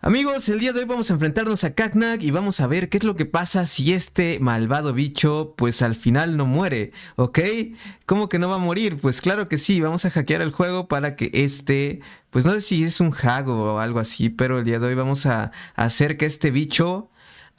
Amigos, el día de hoy vamos a enfrentarnos a Cagnac y vamos a ver qué es lo que pasa si este malvado bicho pues al final no muere, ¿ok? ¿Cómo que no va a morir? Pues claro que sí, vamos a hackear el juego para que este, pues no sé si es un hago o algo así, pero el día de hoy vamos a hacer que este bicho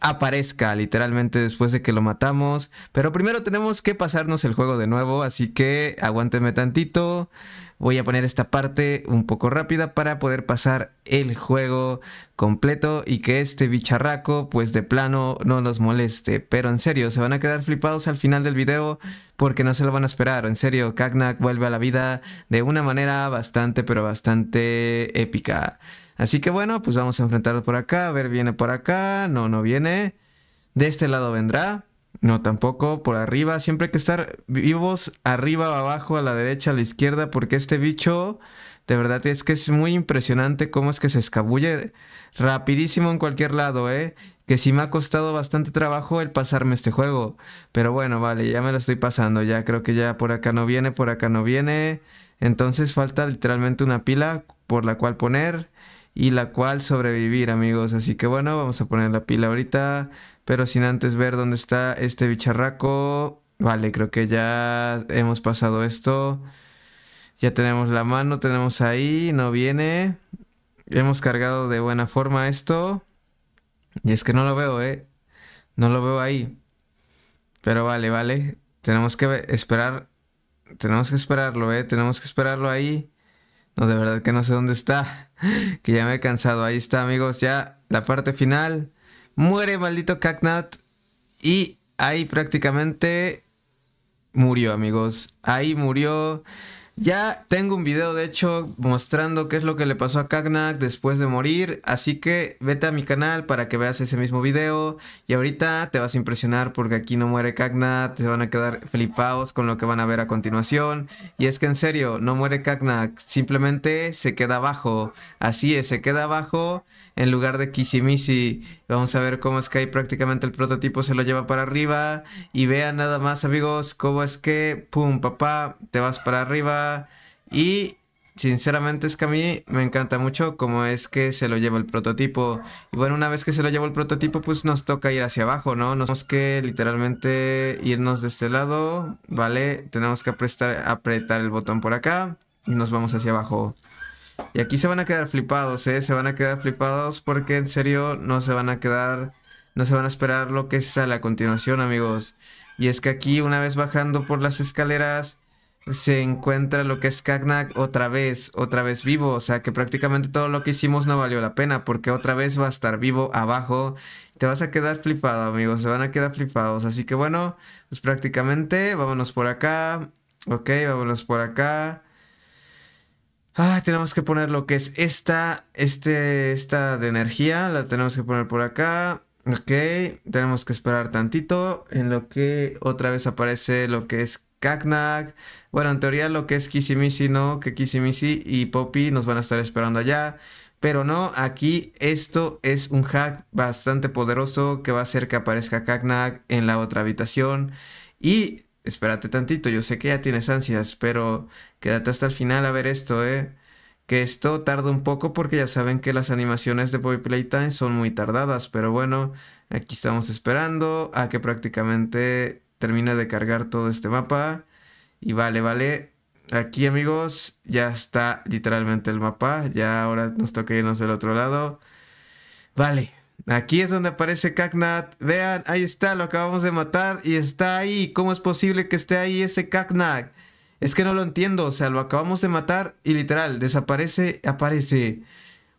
aparezca literalmente después de que lo matamos. Pero primero tenemos que pasarnos el juego de nuevo, así que aguántenme tantito. Voy a poner esta parte un poco rápida para poder pasar el juego completo y que este bicharraco pues de plano no nos moleste. Pero en serio, se van a quedar flipados al final del video porque no se lo van a esperar. En serio, Kagnak vuelve a la vida de una manera bastante pero bastante épica. Así que bueno, pues vamos a enfrentar por acá. A ver, viene por acá. No, no viene. De este lado vendrá. No, tampoco. Por arriba. Siempre hay que estar vivos arriba, abajo, a la derecha, a la izquierda. Porque este bicho, de verdad, es que es muy impresionante cómo es que se escabulle rapidísimo en cualquier lado, ¿eh? Que sí me ha costado bastante trabajo el pasarme este juego. Pero bueno, vale, ya me lo estoy pasando. Ya creo que ya por acá no viene, por acá no viene. Entonces falta literalmente una pila por la cual poner y la cual sobrevivir, amigos. Así que bueno, vamos a poner la pila ahorita, pero sin antes ver dónde está este bicharraco. Vale, creo que ya hemos pasado esto. Ya tenemos la mano, tenemos ahí, no viene. Hemos cargado de buena forma esto. Y es que no lo veo, ¿eh? No lo veo ahí. Pero vale, vale. Tenemos que esperar. Tenemos que esperarlo, ¿eh? Tenemos que esperarlo ahí. No, de verdad que no sé dónde está. Que ya me he cansado. Ahí está, amigos. Ya la parte final. Muere maldito Cagnat Y ahí prácticamente murió, amigos. Ahí murió. Ya tengo un video, de hecho, mostrando qué es lo que le pasó a Cagnac después de morir. Así que vete a mi canal para que veas ese mismo video. Y ahorita te vas a impresionar porque aquí no muere Cagnac Te van a quedar flipados con lo que van a ver a continuación. Y es que en serio, no muere Cagnac Simplemente se queda abajo. Así es, se queda abajo en lugar de Kisimisi. Vamos a ver cómo es que ahí prácticamente el prototipo se lo lleva para arriba. Y vean nada más, amigos, cómo es que, pum, papá, te vas para arriba y sinceramente es que a mí me encanta mucho cómo es que se lo lleva el prototipo. Y bueno, una vez que se lo lleva el prototipo, pues nos toca ir hacia abajo, ¿no? Nos tenemos que literalmente irnos de este lado, ¿vale? Tenemos que apretar, apretar el botón por acá y nos vamos hacia abajo. Y aquí se van a quedar flipados, ¿eh? Se van a quedar flipados porque en serio no se van a quedar... No se van a esperar lo que es a la continuación, amigos. Y es que aquí, una vez bajando por las escaleras se encuentra lo que es Kagnak otra vez, otra vez vivo. O sea que prácticamente todo lo que hicimos no valió la pena porque otra vez va a estar vivo abajo. Te vas a quedar flipado, amigos. Se van a quedar flipados. Así que bueno, pues prácticamente vámonos por acá. Ok, vámonos por acá. Ah, tenemos que poner lo que es esta, este, esta de energía. La tenemos que poner por acá. Ok, tenemos que esperar tantito en lo que otra vez aparece lo que es Cacnac. Bueno, en teoría lo que es Missy no, que Missy y Poppy nos van a estar esperando allá. Pero no, aquí esto es un hack bastante poderoso que va a hacer que aparezca Cacnac en la otra habitación. Y espérate tantito, yo sé que ya tienes ansias, pero quédate hasta el final a ver esto, ¿eh? Que esto tarda un poco porque ya saben que las animaciones de Boy Playtime son muy tardadas, pero bueno, aquí estamos esperando a que prácticamente termina de cargar todo este mapa. Y vale, vale. Aquí amigos, ya está literalmente el mapa. Ya ahora nos toca irnos del otro lado. Vale, aquí es donde aparece Cagnat. Vean, ahí está, lo acabamos de matar y está ahí. ¿Cómo es posible que esté ahí ese Cagnat? Es que no lo entiendo, o sea, lo acabamos de matar y literal, desaparece, aparece.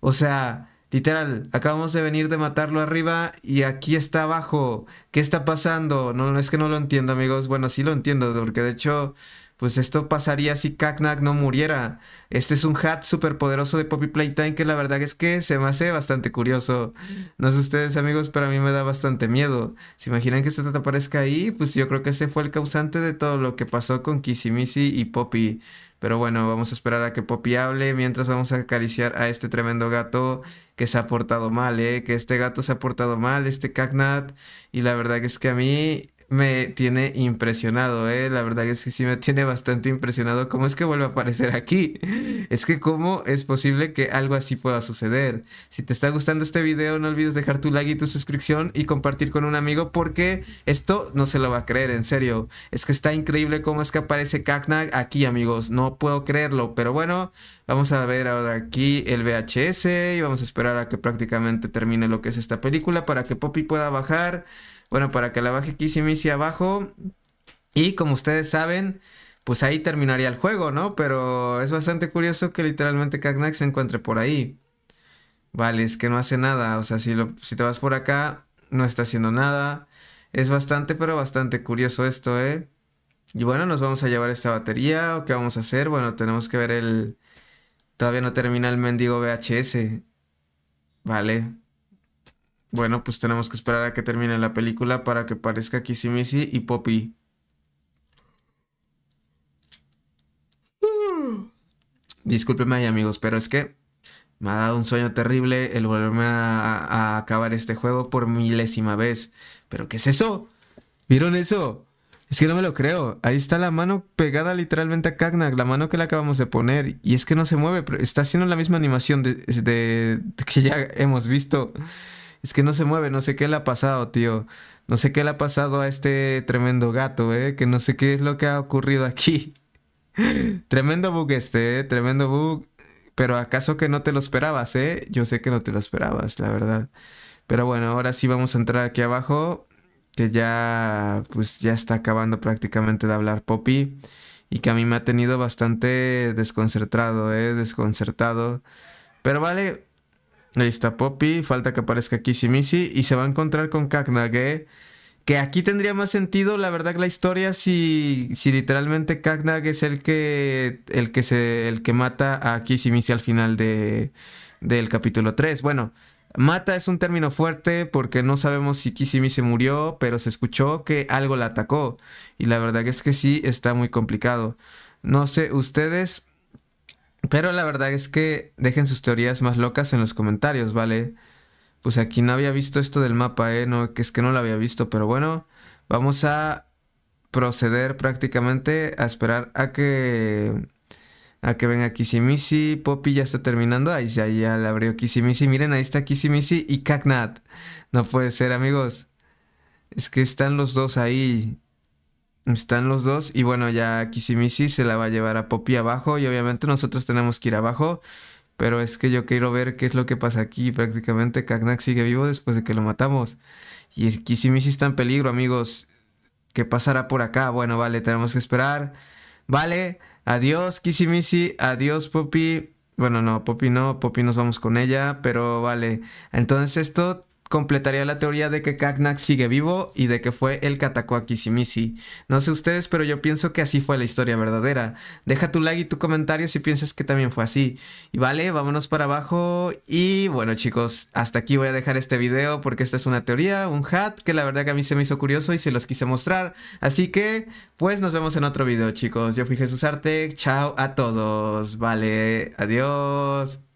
O sea, Literal, acabamos de venir de matarlo arriba y aquí está abajo. ¿Qué está pasando? No, es que no lo entiendo, amigos. Bueno, sí lo entiendo, porque de hecho pues esto pasaría si Cagnac no muriera. Este es un hat súper poderoso de Poppy Playtime que la verdad es que se me hace bastante curioso. No sé ustedes amigos, pero a mí me da bastante miedo. ¿Se imaginan que este tata aparezca ahí? Pues yo creo que ese fue el causante de todo lo que pasó con Missy y Poppy. Pero bueno, vamos a esperar a que Poppy hable mientras vamos a acariciar a este tremendo gato que se ha portado mal, ¿eh? Que este gato se ha portado mal, este Cacnat. Y la verdad es que a mí me tiene impresionado, ¿eh? La verdad es que sí me tiene bastante impresionado. ¿Cómo es que vuelve a aparecer aquí? Es que cómo es posible que algo así pueda suceder. Si te está gustando este video, no olvides dejar tu like y tu suscripción y compartir con un amigo porque esto no se lo va a creer, en serio. Es que está increíble cómo es que aparece Cagnac aquí, amigos. No puedo creerlo, pero bueno, vamos a ver ahora aquí el VHS y vamos a esperar a que prácticamente termine lo que es esta película para que Poppy pueda bajar. Bueno, para que la baje hice abajo. Y como ustedes saben, pues ahí terminaría el juego, ¿no? Pero es bastante curioso que literalmente Cagnac se encuentre por ahí. Vale, es que no hace nada. O sea, si, lo, si te vas por acá, no está haciendo nada. Es bastante, pero bastante curioso esto, ¿eh? Y bueno, nos vamos a llevar esta batería. ¿O qué vamos a hacer? Bueno, tenemos que ver el... Todavía no termina el mendigo VHS. Vale. Bueno, pues tenemos que esperar a que termine la película para que parezca Missy y Poppy. Discúlpeme ahí amigos, pero es que me ha dado un sueño terrible el volverme a, acabar este juego por milésima vez. ¿Pero qué es eso? ¿Vieron eso? Es que no me lo creo. Ahí está la mano pegada literalmente a Cagnac, la mano que le acabamos de poner. Y es que no se mueve, pero está haciendo la misma animación que ya hemos visto es que no se mueve, no sé qué le ha pasado, tío. No sé qué le ha pasado a este tremendo gato, eh, que no sé qué es lo que ha ocurrido aquí. tremendo bug este, eh, tremendo bug. Pero acaso que no te lo esperabas, eh. Yo sé que no te lo esperabas, la verdad. Pero bueno, ahora sí vamos a entrar aquí abajo, que ya, pues ya está acabando prácticamente de hablar Poppy. Y que a mí me ha tenido bastante desconcertado, eh, desconcertado. Pero vale, Ahí está Poppy, falta que aparezca Kishimishi y se va a encontrar con Kaknage. Que aquí tendría más sentido, la verdad, la historia si, si literalmente Kaknage es el que, el, que se, el que mata a Kishimisi al final de, del capítulo 3. Bueno, mata es un término fuerte porque no sabemos si se murió, pero se escuchó que algo la atacó. Y la verdad es que sí, está muy complicado. No sé, ustedes, pero la verdad es que dejen sus teorías más locas en los comentarios, ¿vale? Pues aquí no había visto esto del mapa, ¿eh? No, que es que no lo había visto, pero bueno, vamos a proceder prácticamente a esperar a que a que venga Kisimisi. Poppy ya está terminando. Ahí, ahí ya le abrió Kisimisi. Miren, ahí está Kisimisi y Cagnat. No puede ser, amigos. Es que están los dos ahí. Están los dos y bueno, ya Kisimisi se la va a llevar a Poppy abajo y obviamente nosotros tenemos que ir abajo. Pero es que yo quiero ver qué es lo que pasa aquí. Prácticamente Kaknak sigue vivo después de que lo matamos. Y Kisimisi está en peligro, amigos. ¿Qué pasará por acá? Bueno, vale, tenemos que esperar. Vale, adiós Kisimisi, adiós Poppy. Bueno, no, Poppy no, Poppy nos vamos con ella, pero vale. Entonces esto completaría la teoría de que Kaknak sigue vivo y de que fue el que atacó a No sé ustedes, pero yo pienso que así fue la historia verdadera. Deja tu like y tu comentario si piensas que también fue así. Y vale, vámonos para abajo. Y bueno chicos, hasta aquí voy a dejar este video porque esta es una teoría, un hat, que la verdad que a mí se me hizo curioso y se los quise mostrar. Así que, pues nos vemos en otro video chicos. Yo fui Jesús Arte, chao a todos. Vale, adiós.